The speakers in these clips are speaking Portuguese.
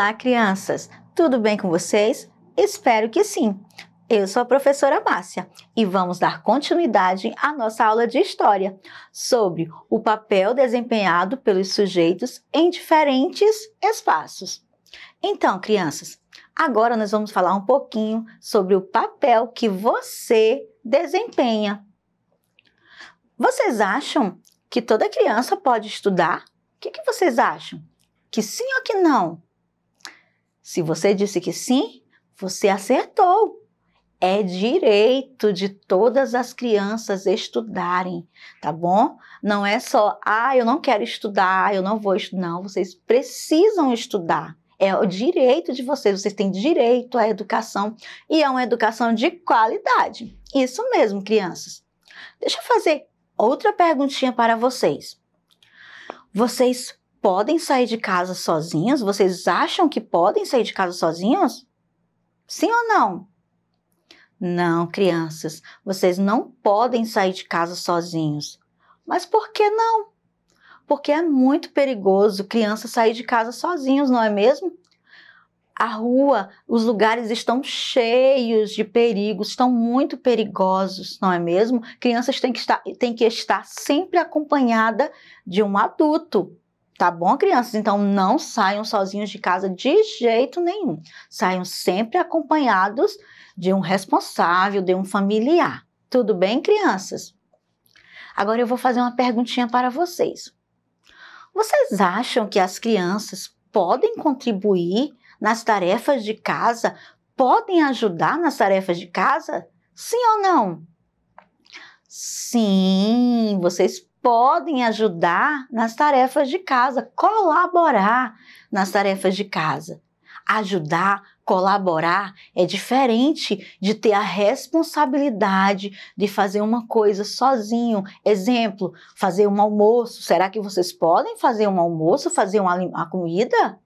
Olá, crianças! Tudo bem com vocês? Espero que sim! Eu sou a professora Márcia e vamos dar continuidade à nossa aula de história sobre o papel desempenhado pelos sujeitos em diferentes espaços. Então, crianças, agora nós vamos falar um pouquinho sobre o papel que você desempenha. Vocês acham que toda criança pode estudar? O que, que vocês acham? Que sim ou que não? Se você disse que sim, você acertou. É direito de todas as crianças estudarem, tá bom? Não é só, ah, eu não quero estudar, eu não vou estudar. Não, vocês precisam estudar. É o direito de vocês, vocês têm direito à educação e é uma educação de qualidade. Isso mesmo, crianças. Deixa eu fazer outra perguntinha para vocês. Vocês podem sair de casa sozinhos? Vocês acham que podem sair de casa sozinhos? Sim ou não? Não, crianças, vocês não podem sair de casa sozinhos. Mas por que não? Porque é muito perigoso criança sair de casa sozinhos, não é mesmo? A rua, os lugares estão cheios de perigos, estão muito perigosos, não é mesmo? Crianças têm que estar, têm que estar sempre acompanhada de um adulto. Tá bom, crianças? Então não saiam sozinhos de casa de jeito nenhum. Saiam sempre acompanhados de um responsável, de um familiar. Tudo bem, crianças? Agora eu vou fazer uma perguntinha para vocês. Vocês acham que as crianças podem contribuir nas tarefas de casa? Podem ajudar nas tarefas de casa? Sim ou não? Sim, vocês podem ajudar nas tarefas de casa, colaborar nas tarefas de casa. Ajudar, colaborar é diferente de ter a responsabilidade de fazer uma coisa sozinho. Exemplo, fazer um almoço. Será que vocês podem fazer um almoço, fazer uma, uma comida?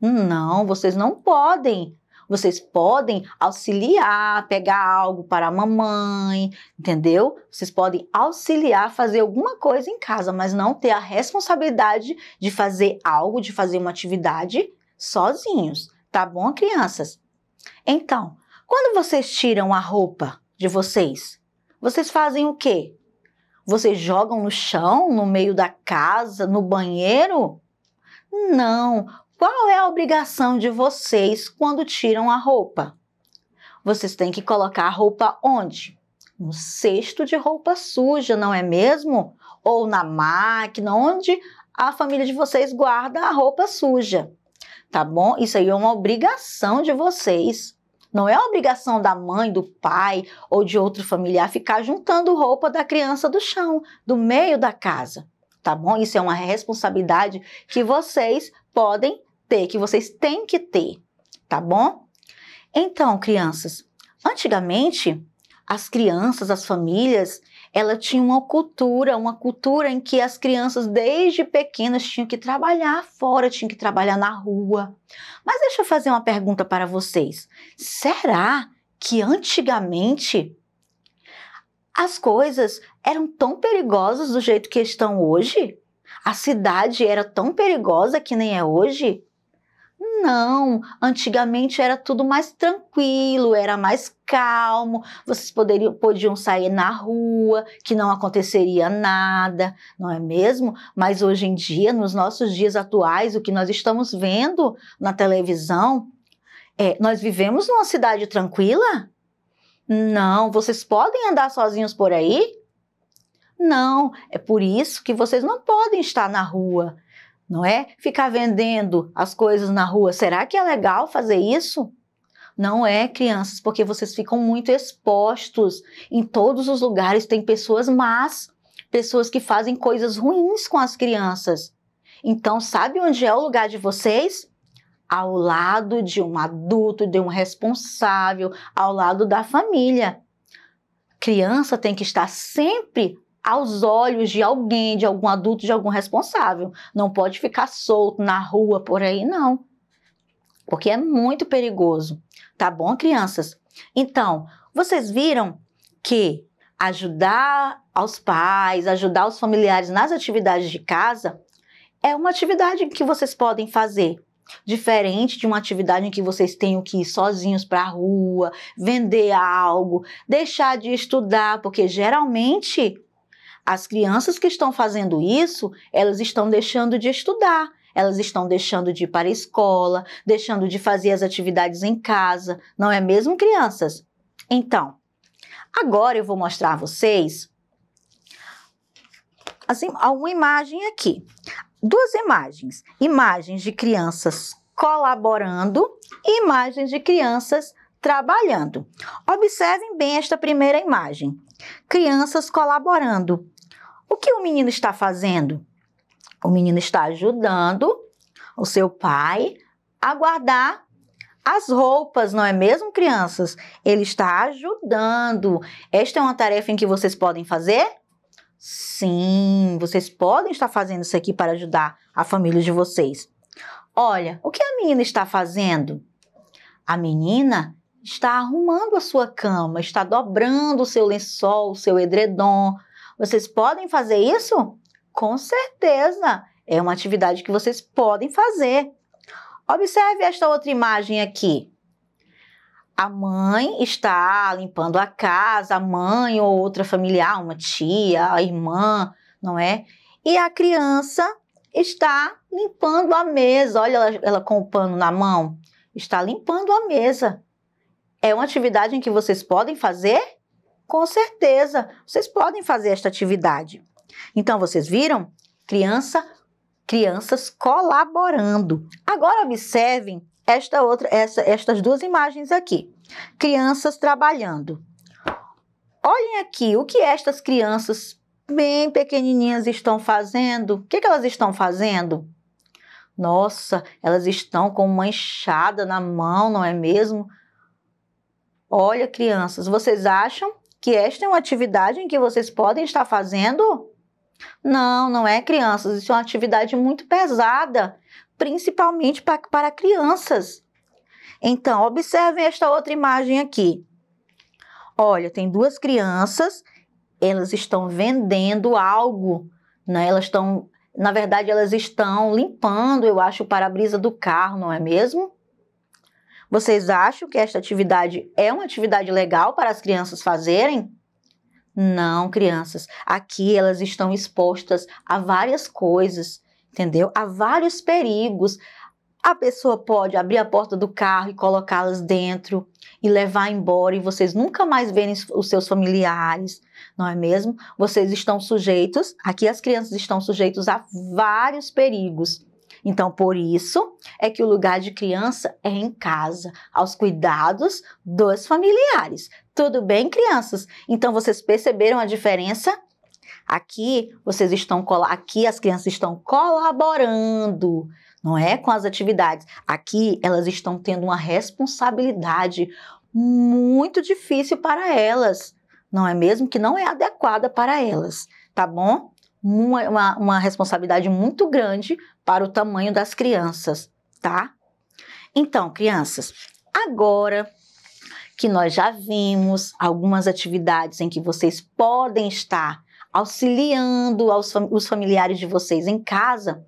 Não, vocês não podem. Vocês podem auxiliar, pegar algo para a mamãe, entendeu? Vocês podem auxiliar, fazer alguma coisa em casa, mas não ter a responsabilidade de fazer algo, de fazer uma atividade sozinhos, tá bom, crianças? Então, quando vocês tiram a roupa de vocês, vocês fazem o quê? Vocês jogam no chão, no meio da casa, no banheiro? Não, qual é a obrigação de vocês quando tiram a roupa? Vocês têm que colocar a roupa onde? No cesto de roupa suja, não é mesmo? Ou na máquina, onde a família de vocês guarda a roupa suja. Tá bom? Isso aí é uma obrigação de vocês. Não é obrigação da mãe, do pai ou de outro familiar ficar juntando roupa da criança do chão, do meio da casa. Tá bom? Isso é uma responsabilidade que vocês podem ter, que vocês têm que ter, tá bom? Então, crianças, antigamente as crianças, as famílias, ela tinha uma cultura, uma cultura em que as crianças desde pequenas tinham que trabalhar fora, tinham que trabalhar na rua. Mas deixa eu fazer uma pergunta para vocês. Será que antigamente as coisas eram tão perigosas do jeito que estão hoje? A cidade era tão perigosa que nem é hoje? não. Antigamente era tudo mais tranquilo, era mais calmo, vocês poderiam, podiam sair na rua, que não aconteceria nada, não é mesmo? Mas hoje em dia, nos nossos dias atuais, o que nós estamos vendo na televisão é: nós vivemos numa cidade tranquila? Não, vocês podem andar sozinhos por aí? Não, é por isso que vocês não podem estar na rua não é? Ficar vendendo as coisas na rua, será que é legal fazer isso? Não é, crianças, porque vocês ficam muito expostos. Em todos os lugares tem pessoas más, pessoas que fazem coisas ruins com as crianças. Então, sabe onde é o lugar de vocês? Ao lado de um adulto, de um responsável, ao lado da família. Criança tem que estar sempre aos olhos de alguém, de algum adulto, de algum responsável. Não pode ficar solto na rua por aí, não. Porque é muito perigoso. Tá bom, crianças? Então, vocês viram que ajudar aos pais, ajudar os familiares nas atividades de casa é uma atividade que vocês podem fazer. Diferente de uma atividade em que vocês tenham que ir sozinhos para a rua, vender algo, deixar de estudar, porque geralmente as crianças que estão fazendo isso, elas estão deixando de estudar, elas estão deixando de ir para a escola, deixando de fazer as atividades em casa, não é mesmo, crianças? Então, agora eu vou mostrar a vocês assim, uma imagem aqui. Duas imagens. Imagens de crianças colaborando e imagens de crianças trabalhando. Observem bem esta primeira imagem. Crianças colaborando. O que o menino está fazendo? O menino está ajudando o seu pai a guardar as roupas, não é mesmo, crianças? Ele está ajudando. Esta é uma tarefa em que vocês podem fazer? Sim, vocês podem estar fazendo isso aqui para ajudar a família de vocês. Olha, o que a menina está fazendo? A menina está arrumando a sua cama, está dobrando o seu lençol, o seu edredom, vocês podem fazer isso? Com certeza! É uma atividade que vocês podem fazer. Observe esta outra imagem aqui. A mãe está limpando a casa, a mãe ou outra familiar, uma tia, a irmã, não é? E a criança está limpando a mesa. Olha ela, ela com o pano na mão. Está limpando a mesa. É uma atividade em que vocês podem fazer? Com certeza, vocês podem fazer esta atividade. Então, vocês viram? Criança, crianças colaborando. Agora observem esta outra, essa, estas duas imagens aqui. Crianças trabalhando. Olhem aqui o que estas crianças bem pequenininhas estão fazendo. O que, que elas estão fazendo? Nossa, elas estão com uma enxada na mão, não é mesmo? Olha, crianças, vocês acham que esta é uma atividade em que vocês podem estar fazendo? Não, não é, crianças. Isso é uma atividade muito pesada, principalmente para, para crianças. Então, observem esta outra imagem aqui. Olha, tem duas crianças, elas estão vendendo algo, né? Elas estão, na verdade, elas estão limpando, eu acho, o para-brisa do carro, não é mesmo? Vocês acham que esta atividade é uma atividade legal para as crianças fazerem? Não, crianças. Aqui elas estão expostas a várias coisas, entendeu? A vários perigos. A pessoa pode abrir a porta do carro e colocá-las dentro e levar embora e vocês nunca mais verem os seus familiares, não é mesmo? Vocês estão sujeitos, aqui as crianças estão sujeitos a vários perigos. Então, por isso é que o lugar de criança é em casa, aos cuidados dos familiares. Tudo bem, crianças? Então, vocês perceberam a diferença? Aqui vocês estão aqui as crianças estão colaborando, não é com as atividades. Aqui elas estão tendo uma responsabilidade muito difícil para elas, não é mesmo que não é adequada para elas, tá bom? uma, uma, responsabilidade muito grande para o tamanho das crianças, tá? Então, crianças, agora que nós já vimos algumas atividades em que vocês podem estar auxiliando aos, os familiares de vocês em casa,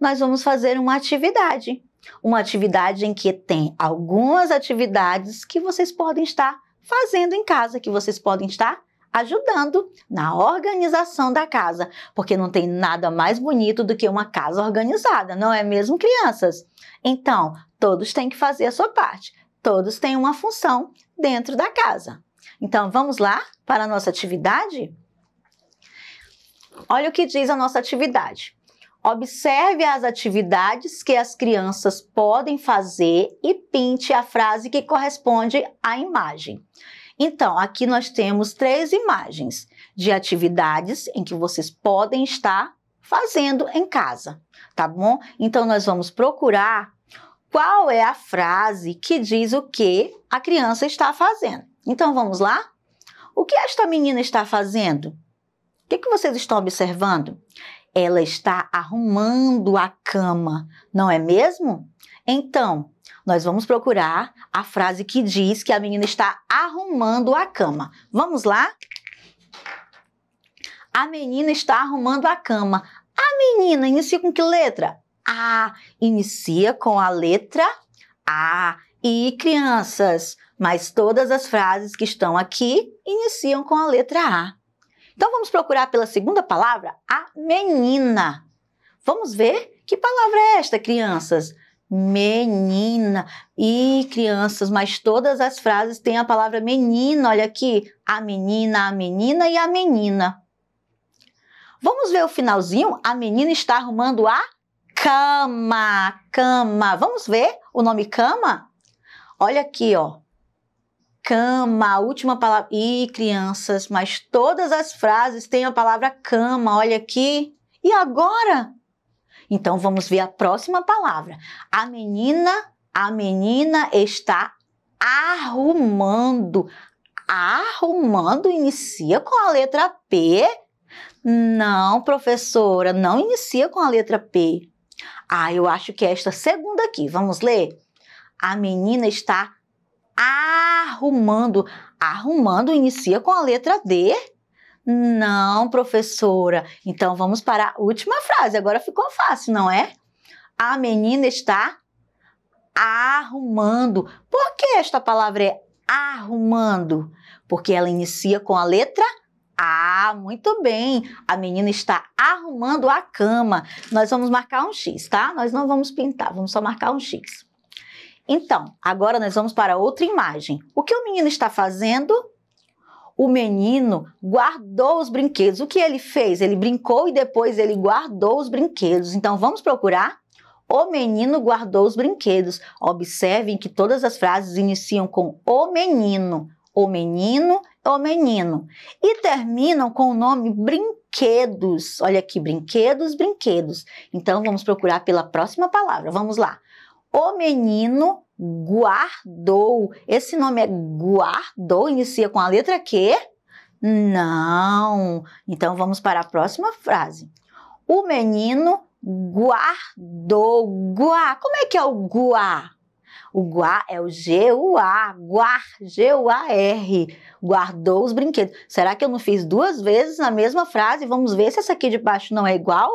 nós vamos fazer uma atividade. Uma atividade em que tem algumas atividades que vocês podem estar fazendo em casa, que vocês podem estar ajudando na organização da casa, porque não tem nada mais bonito do que uma casa organizada, não é mesmo, crianças? Então, todos têm que fazer a sua parte, todos têm uma função dentro da casa. Então, vamos lá para a nossa atividade? Olha o que diz a nossa atividade. Observe as atividades que as crianças podem fazer e pinte a frase que corresponde à imagem. Então, aqui nós temos três imagens de atividades em que vocês podem estar fazendo em casa, tá bom? Então, nós vamos procurar qual é a frase que diz o que a criança está fazendo. Então, vamos lá? O que esta menina está fazendo? O que, é que vocês estão observando? Ela está arrumando a cama, não é mesmo? Então, nós vamos procurar a frase que diz que a menina está arrumando a cama. Vamos lá? A menina está arrumando a cama. A menina inicia com que letra? A. Inicia com a letra A. E crianças, mas todas as frases que estão aqui iniciam com a letra A. Então vamos procurar pela segunda palavra, a menina. Vamos ver que palavra é esta, crianças? menina e crianças, mas todas as frases têm a palavra menina. Olha aqui, a menina, a menina e a menina. Vamos ver o finalzinho? A menina está arrumando a cama, cama. Vamos ver o nome cama? Olha aqui, ó. Cama, a última palavra. Ih, crianças, mas todas as frases têm a palavra cama. Olha aqui. E agora? Então vamos ver a próxima palavra. A menina, a menina está arrumando. Arrumando inicia com a letra P. Não, professora, não inicia com a letra P. Ah, eu acho que é esta segunda aqui. Vamos ler? A menina está arrumando. Arrumando inicia com a letra D. Não, professora. Então vamos para a última frase. Agora ficou fácil, não é? A menina está arrumando. Por que esta palavra é arrumando? Porque ela inicia com a letra A. muito bem. A menina está arrumando a cama. Nós vamos marcar um X, tá? Nós não vamos pintar, vamos só marcar um X. Então, agora nós vamos para outra imagem. O que o menino está fazendo? o menino guardou os brinquedos. O que ele fez? Ele brincou e depois ele guardou os brinquedos. Então vamos procurar? O menino guardou os brinquedos. Observem que todas as frases iniciam com o menino, o menino, o menino e terminam com o nome brinquedos. Olha aqui, brinquedos, brinquedos. Então vamos procurar pela próxima palavra. Vamos lá. O menino guardou. Esse nome é guardou, inicia com a letra Q? Não. Então vamos para a próxima frase. O menino guardou. Guá. Como é que é o guá? O guá é o G-U-A, guar, G-U-A-R. Guardou os brinquedos. Será que eu não fiz duas vezes na mesma frase? Vamos ver se essa aqui de baixo não é igual?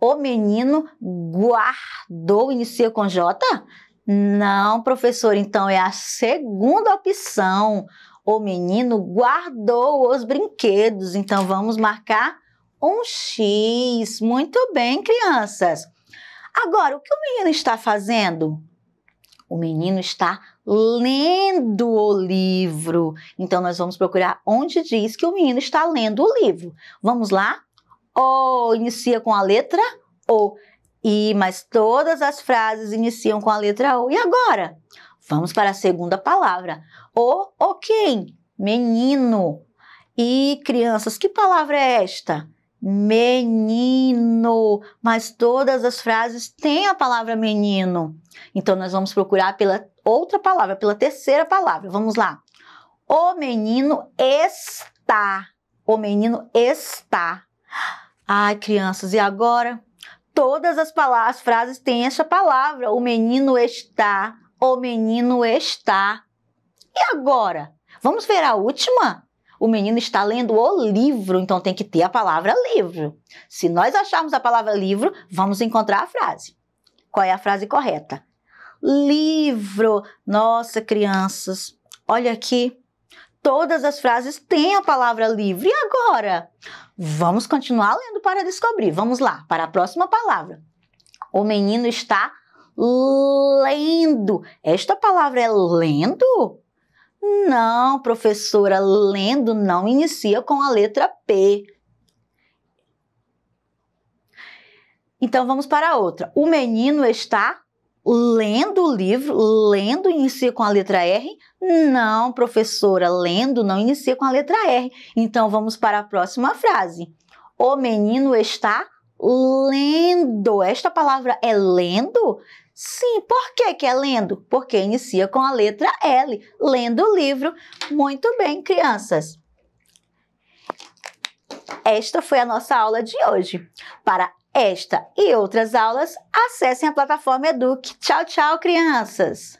O menino guardou, inicia com J? Não, professor, então é a segunda opção. O menino guardou os brinquedos, então vamos marcar um X. Muito bem, crianças. Agora, o que o menino está fazendo? O menino está lendo o livro. Então, nós vamos procurar onde diz que o menino está lendo o livro. Vamos lá? O inicia com a letra O. E mas todas as frases iniciam com a letra O. E agora? Vamos para a segunda palavra. O ou quem? Menino. E crianças, que palavra é esta? Menino. Mas todas as frases têm a palavra menino. Então nós vamos procurar pela outra palavra, pela terceira palavra. Vamos lá. O menino está. O menino está. Ai, crianças, e agora? todas as, palavras, as frases têm essa palavra. O menino está, o menino está. E agora? Vamos ver a última? O menino está lendo o livro, então tem que ter a palavra livro. Se nós acharmos a palavra livro, vamos encontrar a frase. Qual é a frase correta? Livro. Nossa, crianças, olha aqui todas as frases têm a palavra livre. E agora? Vamos continuar lendo para descobrir. Vamos lá, para a próxima palavra. O menino está lendo. Esta palavra é lendo? Não, professora, lendo não inicia com a letra P. Então vamos para a outra. O menino está lendo o livro, lendo inicia com a letra R? Não, professora, lendo não inicia com a letra R. Então vamos para a próxima frase. O menino está lendo. Esta palavra é lendo? Sim, por que, que é lendo? Porque inicia com a letra L, lendo o livro. Muito bem, crianças. Esta foi a nossa aula de hoje. Para esta e outras aulas, acessem a plataforma Eduque. Tchau, tchau, crianças!